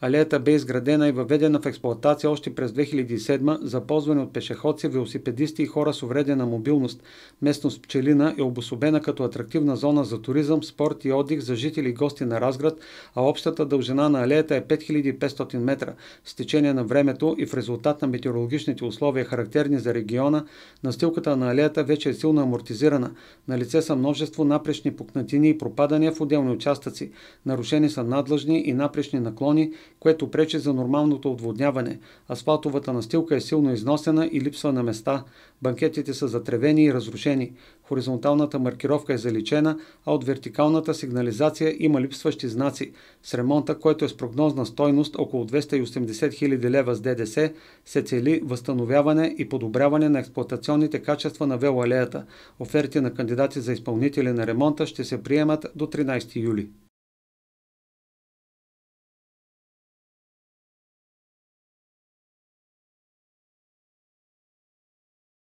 Алеята бе изградена и въведена в експлоатация още през 2007 за ползване от пешеходци, велосипедисти и хора с увредена мобилност. Местност Пчелина е обособена като атрактивна зона за туризъм, спорт и отдих за жители и гости на Разград, а общата дължина на алеята е 5500 метра. С течение на времето и в резултат на метеорологичните условия, характерни за региона, настилката на алеята вече е силно амортизирана. На лице са множество напречни пукнатини и пропадания в отделни участъци. Нарушени са надлъжни и напречни наклони – което пречи за нормалното отводняване. Асфалтовата настилка е силно износена и липсва на места. Банкетите са затревени и разрушени. Хоризонталната маркировка е заличена, а от вертикалната сигнализация има липсващи знаци. С ремонта, който е с прогнозна стойност около 280 000 лева с ДДС, се цели възстановяване и подобряване на експлуатационните качества на велоалеята. Оферти на кандидати за изпълнители на ремонта ще се приемат до 13 юли.